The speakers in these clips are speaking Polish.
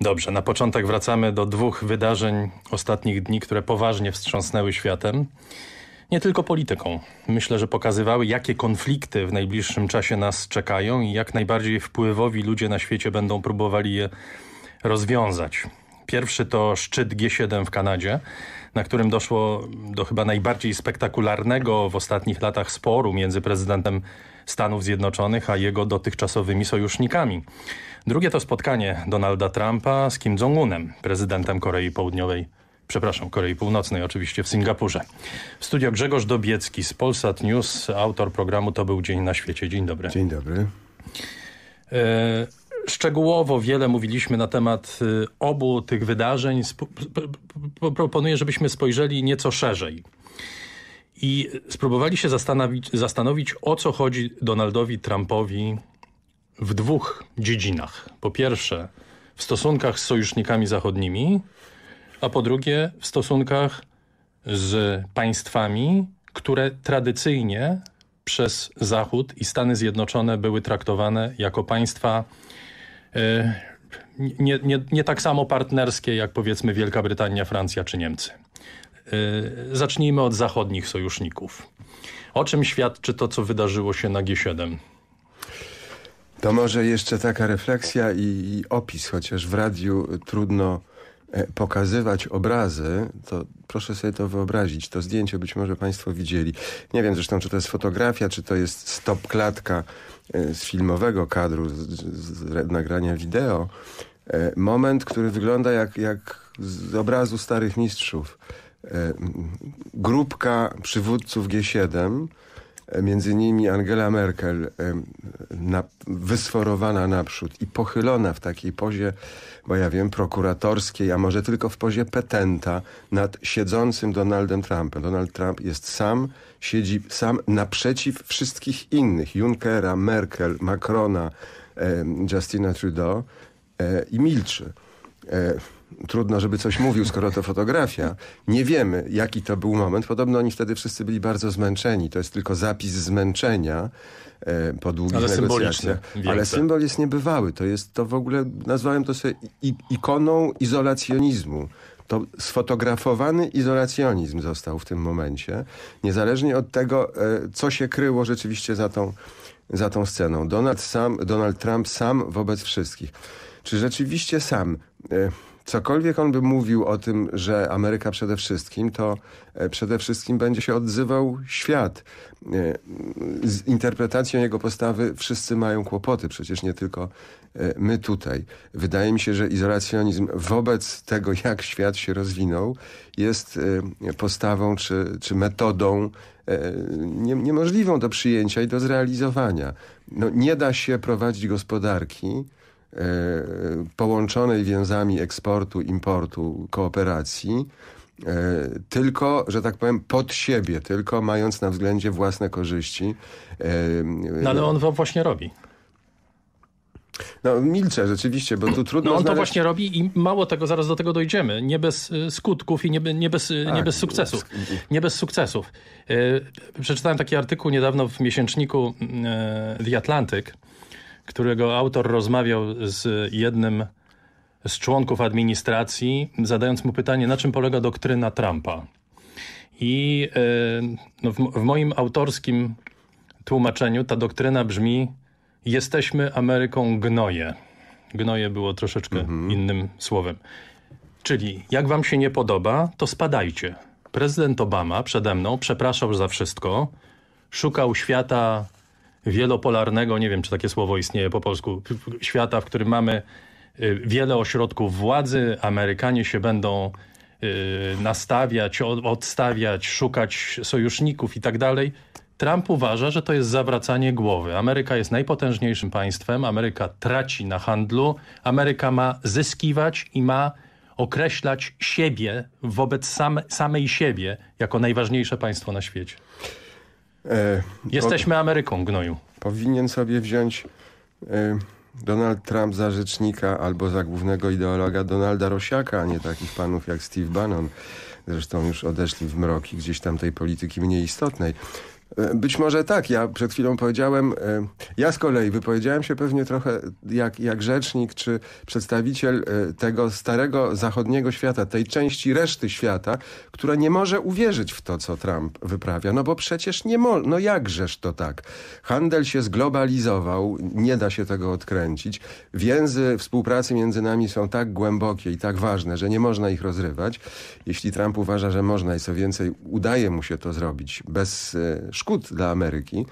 Dobrze, na początek wracamy do dwóch wydarzeń ostatnich dni, które poważnie wstrząsnęły światem. Nie tylko polityką. Myślę, że pokazywały, jakie konflikty w najbliższym czasie nas czekają i jak najbardziej wpływowi ludzie na świecie będą próbowali je rozwiązać. Pierwszy to szczyt G7 w Kanadzie, na którym doszło do chyba najbardziej spektakularnego w ostatnich latach sporu między prezydentem Stanów Zjednoczonych a jego dotychczasowymi sojusznikami. Drugie to spotkanie Donalda Trumpa z Kim Jong-unem, prezydentem Korei Południowej przepraszam, Korei Północnej oczywiście w Singapurze. W studio Grzegorz Dobiecki z Polsat News, autor programu To był Dzień na Świecie. Dzień dobry. Dzień dobry. E, szczegółowo wiele mówiliśmy na temat e, obu tych wydarzeń. Proponuję, żebyśmy spojrzeli nieco szerzej i spróbowali się zastanowić, zastanowić o co chodzi Donaldowi Trumpowi w dwóch dziedzinach. Po pierwsze w stosunkach z sojusznikami zachodnimi, a po drugie w stosunkach z państwami, które tradycyjnie przez Zachód i Stany Zjednoczone były traktowane jako państwa e, nie, nie, nie tak samo partnerskie jak powiedzmy Wielka Brytania, Francja czy Niemcy. E, zacznijmy od zachodnich sojuszników. O czym świadczy to, co wydarzyło się na G7? To może jeszcze taka refleksja i, i opis, chociaż w radiu trudno e, pokazywać obrazy, to proszę sobie to wyobrazić. To zdjęcie być może Państwo widzieli. Nie wiem zresztą, czy to jest fotografia, czy to jest stop klatka e, z filmowego kadru, z, z, z nagrania wideo. E, moment, który wygląda jak, jak z obrazu Starych Mistrzów. Grupka przywódców G7 między innymi Angela Merkel na, wysforowana naprzód i pochylona w takiej pozie, bo ja wiem, prokuratorskiej, a może tylko w pozie petenta nad siedzącym Donaldem Trumpem. Donald Trump jest sam, siedzi sam naprzeciw wszystkich innych. Junckera, Merkel, Macrona, Justina Trudeau e, i milczy. E, trudno, żeby coś mówił, skoro to fotografia. Nie wiemy, jaki to był moment. Podobno oni wtedy wszyscy byli bardzo zmęczeni. To jest tylko zapis zmęczenia e, po długich Ale negocjacjach. Ale symbol jest niebywały. To jest to w ogóle, nazwałem to sobie ikoną izolacjonizmu. To sfotografowany izolacjonizm został w tym momencie. Niezależnie od tego, e, co się kryło rzeczywiście za tą, za tą sceną. Donald, sam, Donald Trump sam wobec wszystkich. Czy rzeczywiście sam... E, cokolwiek on by mówił o tym, że Ameryka przede wszystkim, to e, przede wszystkim będzie się odzywał świat. E, z interpretacją jego postawy wszyscy mają kłopoty, przecież nie tylko e, my tutaj. Wydaje mi się, że izolacjonizm wobec tego, jak świat się rozwinął, jest postawą czy, czy metodą nie, niemożliwą do przyjęcia i do zrealizowania. No, nie da się prowadzić gospodarki, E, połączonej więzami eksportu, importu, kooperacji, e, tylko, że tak powiem, pod siebie, tylko mając na względzie własne korzyści. E, no ale on to właśnie robi. No milczę rzeczywiście, bo tu no, trudno... No on znaleźć... to właśnie robi i mało tego, zaraz do tego dojdziemy. Nie bez y, skutków i nie, nie, bez, y, tak, nie bez sukcesów. Nie bez sukcesów. Przeczytałem taki artykuł niedawno w miesięczniku mm, y, The Atlantic, którego autor rozmawiał z jednym z członków administracji, zadając mu pytanie, na czym polega doktryna Trumpa. I e, no, w, w moim autorskim tłumaczeniu ta doktryna brzmi jesteśmy Ameryką gnoje. Gnoje było troszeczkę mhm. innym słowem. Czyli jak wam się nie podoba, to spadajcie. Prezydent Obama przede mną przepraszał za wszystko, szukał świata wielopolarnego, nie wiem czy takie słowo istnieje po polsku, świata, w którym mamy y, wiele ośrodków władzy, Amerykanie się będą y, nastawiać, odstawiać, szukać sojuszników i tak dalej. Trump uważa, że to jest zawracanie głowy. Ameryka jest najpotężniejszym państwem, Ameryka traci na handlu, Ameryka ma zyskiwać i ma określać siebie wobec same, samej siebie jako najważniejsze państwo na świecie. E, Jesteśmy Ameryką, gnoju. Powinien sobie wziąć e, Donald Trump za rzecznika albo za głównego ideologa Donalda Rosiaka, a nie takich panów jak Steve Bannon. Zresztą już odeszli w mroki gdzieś tam tej polityki mniej istotnej. E, być może tak, ja przed chwilą powiedziałem, e, ja z kolei wypowiedziałem się pewnie trochę jak, jak rzecznik czy przedstawiciel e, tego starego zachodniego świata, tej części reszty świata, która nie może uwierzyć w to, co Trump wyprawia, no bo przecież nie może, no jakżeż to tak. Handel się zglobalizował, nie da się tego odkręcić, więzy współpracy między nami są tak głębokie i tak ważne, że nie można ich rozrywać. Jeśli Trump uważa, że można i co więcej, udaje mu się to zrobić bez szkody, szkód dla Ameryki,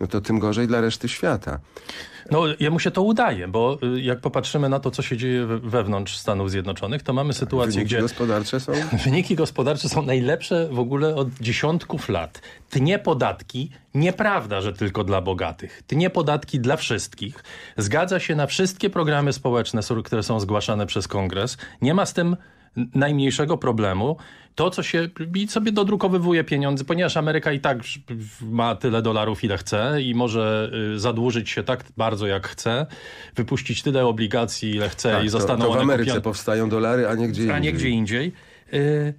no to tym gorzej dla reszty świata. No jemu się to udaje, bo y, jak popatrzymy na to, co się dzieje wewnątrz Stanów Zjednoczonych, to mamy sytuację, wyniki gdzie... Gospodarcze są? Wyniki gospodarcze są najlepsze w ogóle od dziesiątków lat. Tnie podatki, nieprawda, że tylko dla bogatych. Tnie podatki dla wszystkich. Zgadza się na wszystkie programy społeczne, które są zgłaszane przez kongres. Nie ma z tym najmniejszego problemu to, co się i sobie dodrukowywuje pieniądze, ponieważ Ameryka i tak ma tyle dolarów, ile chce i może y, zadłużyć się tak bardzo, jak chce, wypuścić tyle obligacji, ile chce tak, i zostaną to, to w Ameryce kupione, powstają dolary, a nie gdzie indziej. A nie gdzie indziej. Y,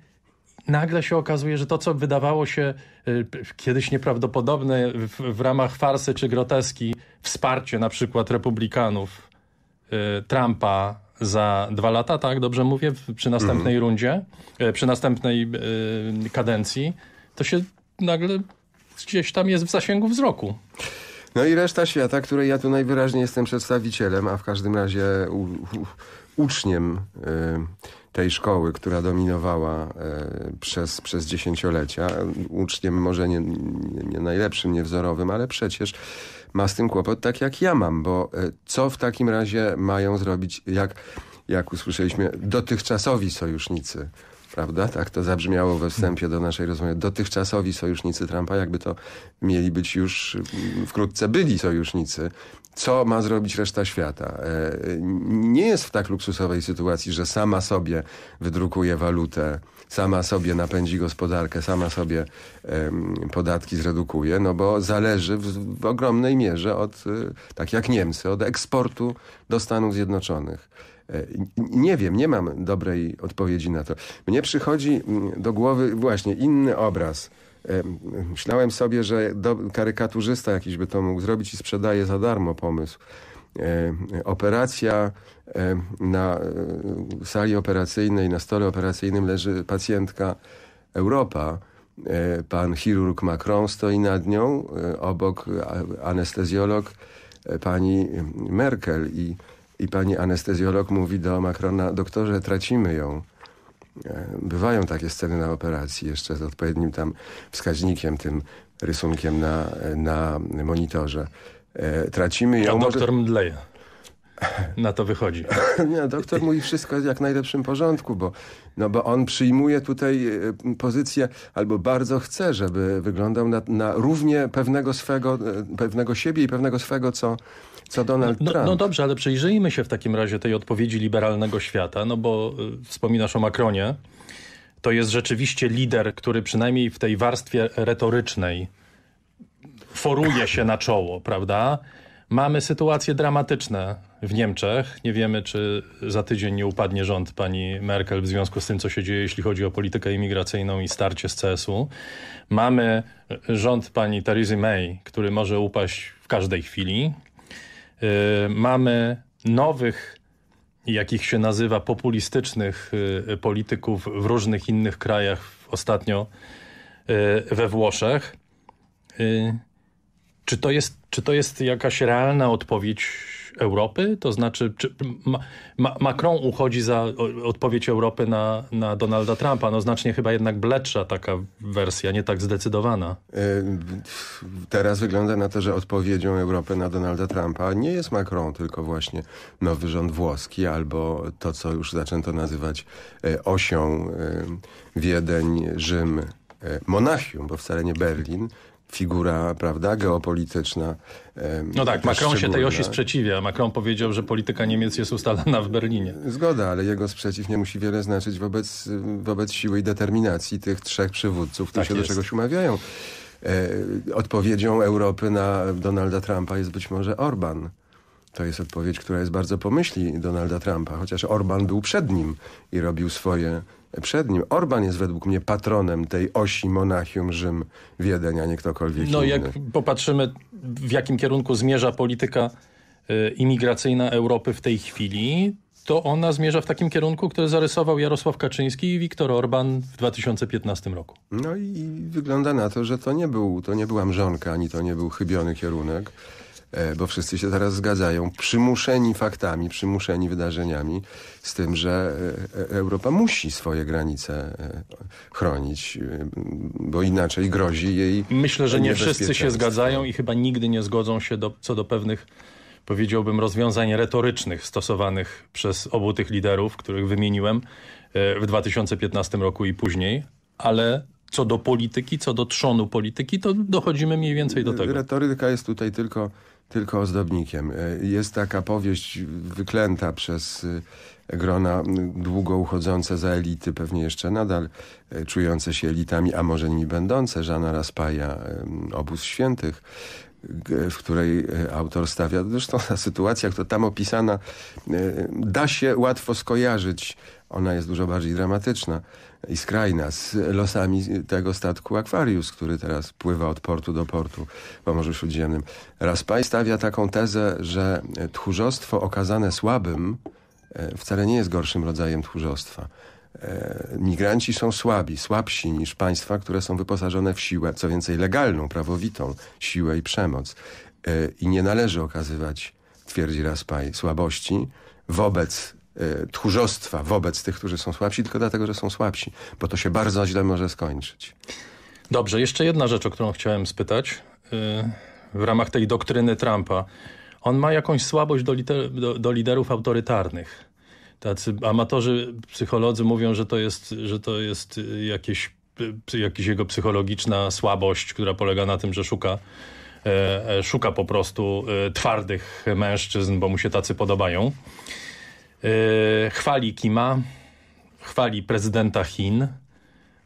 nagle się okazuje, że to, co wydawało się y, kiedyś nieprawdopodobne w, w ramach farsy czy groteski, wsparcie na przykład republikanów, Trumpa za dwa lata, tak? Dobrze mówię? Przy następnej mhm. rundzie, e, przy następnej e, kadencji, to się nagle gdzieś tam jest w zasięgu wzroku. No i reszta świata, której ja tu najwyraźniej jestem przedstawicielem, a w każdym razie u, u, uczniem y, tej szkoły, która dominowała y, przez, przez dziesięciolecia. Uczniem może nie, nie, nie najlepszym, niewzorowym, ale przecież ma z tym kłopot tak jak ja mam, bo e, co w takim razie mają zrobić, jak, jak usłyszeliśmy, dotychczasowi sojusznicy prawda? Tak to zabrzmiało we wstępie do naszej rozmowy. Dotychczasowi sojusznicy Trumpa, jakby to mieli być już, mm, wkrótce byli sojusznicy. Co ma zrobić reszta świata? E, nie jest w tak luksusowej sytuacji, że sama sobie wydrukuje walutę, sama sobie napędzi gospodarkę, sama sobie podatki zredukuje, no bo zależy w, w ogromnej mierze od, e, tak jak Niemcy, od eksportu do Stanów Zjednoczonych. E, nie wiem, nie mam dobrej odpowiedzi na to. Mnie przychodzi mm, do głowy właśnie inny obraz. E, myślałem sobie, że karykaturzysta jakiś by to mógł zrobić i sprzedaje za darmo pomysł. E, operacja na sali operacyjnej, na stole operacyjnym leży pacjentka Europa. Pan chirurg Macron stoi nad nią, obok anestezjolog pani Merkel i i pani anestezjolog mówi do Macrona, doktorze, tracimy ją. E, bywają takie sceny na operacji, jeszcze z odpowiednim tam wskaźnikiem, tym rysunkiem na, na monitorze. E, tracimy ją. A doktor może... mdleje na to wychodzi. Nie, doktor mówi wszystko jest jak w najlepszym porządku, bo, no bo on przyjmuje tutaj e, pozycję albo bardzo chce, żeby wyglądał na, na równie pewnego swego, e, pewnego siebie i pewnego swego, co, co Donald no, Trump. No, dobrze, ale przyjrzyjmy się w takim razie tej odpowiedzi liberalnego świata, no bo e, wspominasz o Macronie. To jest rzeczywiście lider, który przynajmniej w tej warstwie retorycznej foruje się na czoło, prawda? Mamy sytuacje dramatyczne w Niemczech. Nie wiemy, czy za tydzień nie upadnie rząd pani Merkel w związku z tym, co się dzieje, jeśli chodzi o politykę imigracyjną i starcie z CSU. Mamy rząd pani Theresa May, który może upaść w każdej chwili. Yy, mamy nowych jakich się nazywa populistycznych y, polityków w różnych innych krajach, ostatnio y, we Włoszech. Y, czy to jest, czy to jest jakaś realna odpowiedź Europy? To znaczy, czy Ma Macron uchodzi za odpowiedź Europy na, na Donalda Trumpa? No znacznie chyba jednak bledsza taka wersja, nie tak zdecydowana. Teraz wygląda na to, że odpowiedzią Europy na Donalda Trumpa nie jest Macron, tylko właśnie nowy rząd włoski albo to, co już zaczęto nazywać e, osią e, Wiedeń, Rzym, e, Monachium, bo wcale nie Berlin, figura, prawda, geopolityczna. No tak, Macron się tej osi sprzeciwia. Macron powiedział, że polityka Niemiec jest ustalana w Berlinie. Zgoda, ale jego sprzeciw nie musi wiele znaczyć wobec, wobec siły i determinacji tych trzech przywódców, którzy tak się jest. do czegoś umawiają. E, odpowiedzią Europy na Donalda Trumpa jest być może Orban. To jest odpowiedź, która jest bardzo pomyślna Donalda Trumpa, chociaż Orban był przed nim i robił swoje przed nim. Orban jest według mnie patronem tej osi Monachium, Rzym, Wiedeń, a nie ktokolwiek No inny. jak popatrzymy w jakim kierunku zmierza polityka e, imigracyjna Europy w tej chwili, to ona zmierza w takim kierunku, który zarysował Jarosław Kaczyński i Viktor Orban w 2015 roku. No i wygląda na to, że to nie, był, to nie była mrzonka, ani to nie był chybiony kierunek. E, bo wszyscy się teraz zgadzają, przymuszeni faktami, przymuszeni wydarzeniami z tym, że e, e, Europa musi swoje granice chronić, bo inaczej grozi jej Myślę, że nie wszyscy się zgadzają i chyba nigdy nie zgodzą się do, co do pewnych powiedziałbym, rozwiązań retorycznych stosowanych przez obu tych liderów, których wymieniłem w 2015 roku i później, ale co do polityki, co do trzonu polityki, to dochodzimy mniej więcej do tego. Retoryka jest tutaj tylko tylko ozdobnikiem. E, jest taka powieść wyklęta przez e, grona długo uchodzące za elity, pewnie jeszcze nadal e, czujące się elitami, a może nimi będące, Żana Raspaja, Obóz Świętych, w której autor stawia. Zresztą ta sytuacja, która tam opisana, da się łatwo skojarzyć. Ona jest dużo bardziej dramatyczna i skrajna z losami tego statku Aquarius, który teraz pływa od portu do portu po Morzu Śródziemnym. Raspaj stawia taką tezę, że tchórzostwo okazane słabym e, wcale nie jest gorszym rodzajem tchórzostwa. E, migranci są słabi, słabsi niż państwa, które są wyposażone w siłę, co więcej legalną, prawowitą siłę i przemoc. E, I nie należy okazywać, twierdzi Raspaj, słabości wobec Y, tchórzostwa wobec tych, którzy są słabsi, tylko dlatego, że są słabsi, bo to się bardzo źle może skończyć. Dobrze, jeszcze jedna rzecz, o którą chciałem spytać y, w ramach tej doktryny Trumpa. On ma jakąś słabość do, liter, do, do liderów autorytarnych. Tacy amatorzy, psycholodzy mówią, że to jest, że to jest jakieś, y, jakieś jego psychologiczna słabość, która polega na tym, że szuka e, e, szuka po prostu e, twardych mężczyzn, bo mu się tacy podobają. E, chwali Kima, chwali prezydenta Chin.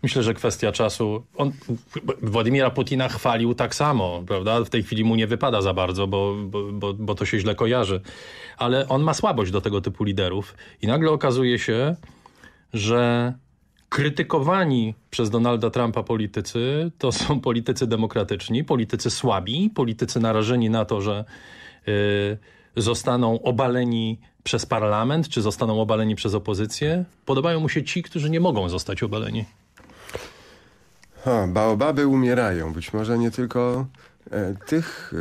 Myślę, że kwestia czasu... On, Władimira Putina chwalił tak samo, prawda? W tej chwili mu nie wypada za bardzo, bo, bo, bo, bo to się źle kojarzy. Ale on ma słabość do tego typu liderów. I nagle okazuje się, że krytykowani przez Donalda Trumpa politycy to są politycy demokratyczni, politycy słabi, politycy narażeni na to, że y, zostaną obaleni przez parlament, czy zostaną obaleni przez opozycję? Podobają mu się ci, którzy nie mogą zostać obaleni. Ha, baobaby umierają. Być może nie tylko e, tych,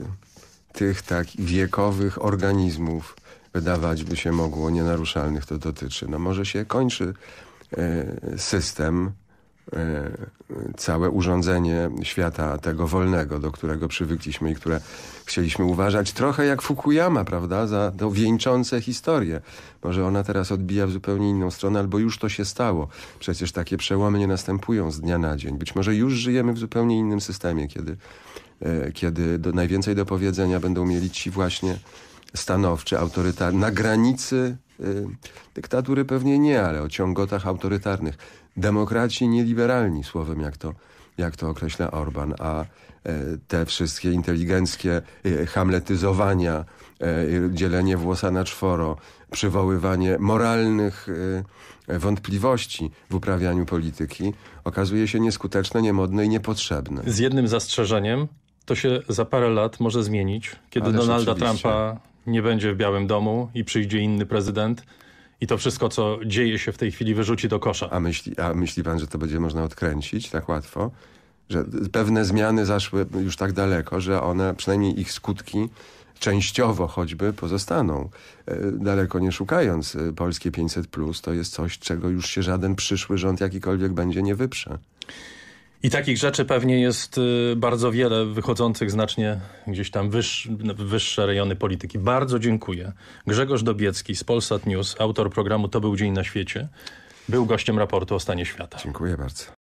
e, tych tak wiekowych organizmów wydawać by się mogło nienaruszalnych to dotyczy. No może się kończy e, system E, całe urządzenie świata tego wolnego, do którego przywykliśmy i które chcieliśmy uważać trochę jak Fukuyama, prawda, za to wieńczące historię. Może ona teraz odbija w zupełnie inną stronę, albo już to się stało. Przecież takie przełomy nie następują z dnia na dzień. Być może już żyjemy w zupełnie innym systemie, kiedy, e, kiedy do, najwięcej do powiedzenia będą mieli ci właśnie stanowczy, autorytarni. na granicy y, dyktatury pewnie nie, ale o ciągotach autorytarnych demokraci nieliberalni, słowem jak to, jak to określa Orban, a e, te wszystkie inteligenckie e, hamletyzowania, e, dzielenie włosa na czworo, przywoływanie moralnych wątpliwości w uprawianiu polityki okazuje się nieskuteczne, niemodne i niepotrzebne. Z jednym zastrzeżeniem to się za parę lat może zmienić, kiedy Ależ Donalda oczywiście. Trumpa nie będzie w Białym Domu i przyjdzie inny prezydent i to wszystko, co dzieje się w tej chwili, wyrzuci do kosza. A myśli, a myśli pan, że to będzie można odkręcić tak łatwo? Że pewne zmiany zaszły już tak daleko, że one, przynajmniej ich skutki, częściowo choćby pozostaną. E, daleko nie szukając, e, polskie 500+, plus to jest coś, czego już się żaden przyszły rząd jakikolwiek będzie nie wyprze. I takich rzeczy pewnie jest y, bardzo wiele wychodzących znacznie gdzieś tam wyższ, no, wyższe rejony polityki. Bardzo dziękuję. Grzegorz Dobiecki z Polsat News, autor programu To był dzień na świecie, był gościem raportu o stanie świata. Dziękuję bardzo.